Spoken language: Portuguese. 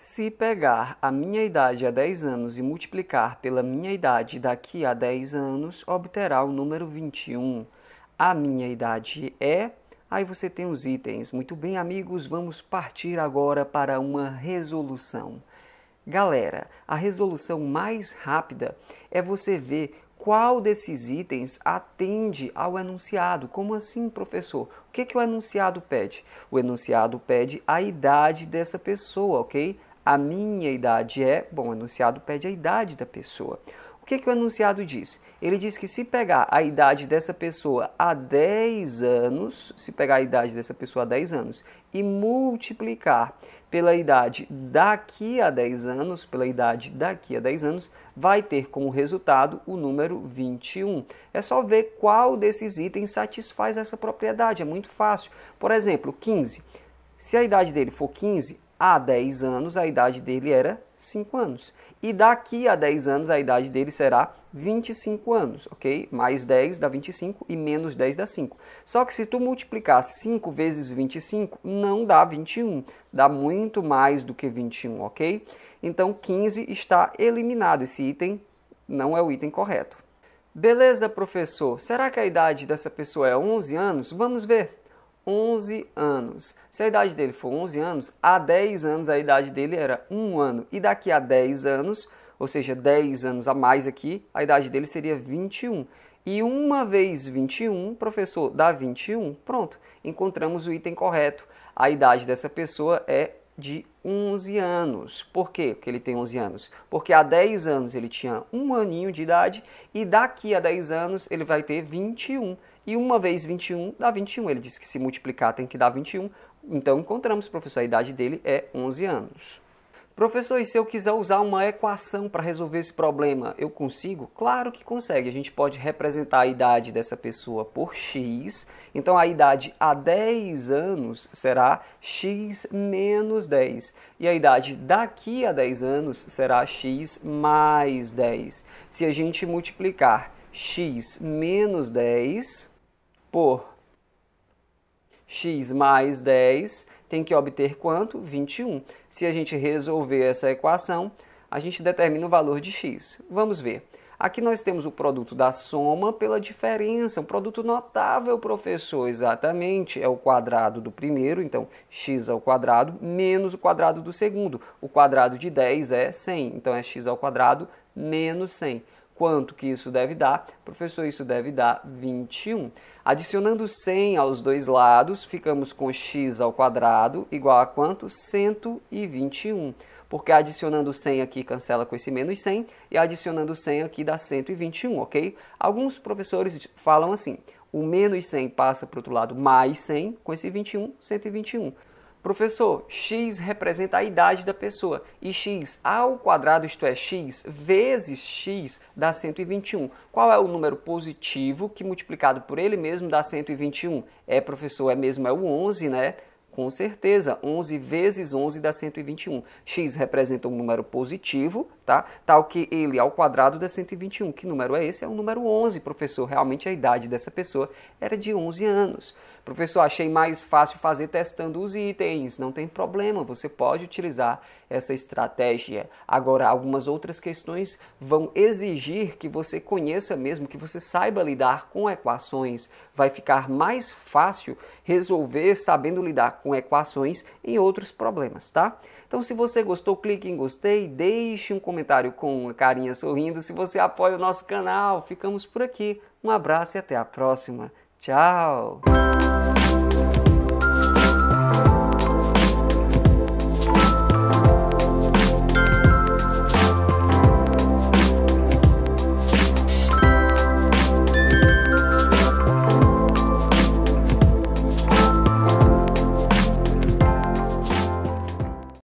Se pegar a minha idade há 10 anos e multiplicar pela minha idade daqui a 10 anos, obterá o número 21. A minha idade é. Aí você tem os itens. Muito bem, amigos, vamos partir agora para uma resolução. Galera, a resolução mais rápida é você ver qual desses itens atende ao enunciado. Como assim, professor? O que, que o enunciado pede? O enunciado pede a idade dessa pessoa, ok? A minha idade é, bom, o enunciado pede a idade da pessoa. O que, é que o enunciado diz? Ele diz que se pegar a idade dessa pessoa há 10 anos, se pegar a idade dessa pessoa há 10 anos e multiplicar pela idade daqui a 10 anos, pela idade daqui a 10 anos, vai ter como resultado o número 21. É só ver qual desses itens satisfaz essa propriedade, é muito fácil. Por exemplo, 15. Se a idade dele for 15, há 10 anos a idade dele era 5 anos. E daqui a 10 anos a idade dele será 25 anos, ok? Mais 10 dá 25 e menos 10 dá 5. Só que se tu multiplicar 5 vezes 25, não dá 21. Dá muito mais do que 21, ok? Então 15 está eliminado. Esse item não é o item correto. Beleza, professor. Será que a idade dessa pessoa é 11 anos? Vamos ver. 11 anos. Se a idade dele for 11 anos, há 10 anos a idade dele era 1 ano. E daqui a 10 anos, ou seja, 10 anos a mais aqui, a idade dele seria 21. E uma vez 21, professor, dá 21. Pronto, encontramos o item correto. A idade dessa pessoa é de 11 anos. Por quê que ele tem 11 anos? Porque há 10 anos ele tinha um aninho de idade e daqui a 10 anos ele vai ter 21. E uma vez 21 dá 21. Ele disse que se multiplicar tem que dar 21. Então encontramos, professor, a idade dele é 11 anos. Professor, e se eu quiser usar uma equação para resolver esse problema, eu consigo? Claro que consegue. A gente pode representar a idade dessa pessoa por x. Então a idade a 10 anos será x menos 10. E a idade daqui a 10 anos será x mais 10. Se a gente multiplicar x menos 10 por x mais 10, tem que obter quanto? 21. Se a gente resolver essa equação, a gente determina o valor de x. Vamos ver. Aqui nós temos o produto da soma pela diferença, um produto notável, professor, exatamente. É o quadrado do primeiro, então x ao quadrado, menos o quadrado do segundo. O quadrado de 10 é 100, então é x ao quadrado menos 100 quanto que isso deve dar? Professor, isso deve dar 21. Adicionando 100 aos dois lados, ficamos com x ao quadrado igual a quanto? 121. Porque adicionando 100 aqui cancela com esse menos 100 e adicionando 100 aqui dá 121, ok? Alguns professores falam assim, o menos 100 passa para o outro lado mais 100, com esse 21, 121. Professor, x representa a idade da pessoa e x ao quadrado, isto é, x vezes x dá 121. Qual é o número positivo que multiplicado por ele mesmo dá 121? É, professor, é mesmo, é o 11, né? Com certeza, 11 vezes 11 dá 121. x representa um número positivo, tá? Tal que ele ao quadrado dá 121. Que número é esse? É o número 11, professor. Realmente a idade dessa pessoa era de 11 anos. Professor, achei mais fácil fazer testando os itens. Não tem problema, você pode utilizar essa estratégia. Agora, algumas outras questões vão exigir que você conheça mesmo, que você saiba lidar com equações. Vai ficar mais fácil resolver sabendo lidar com equações em outros problemas, tá? Então, se você gostou, clique em gostei, deixe um comentário com uma carinha sorrindo. Se você apoia o nosso canal, ficamos por aqui. Um abraço e até a próxima. Tchau!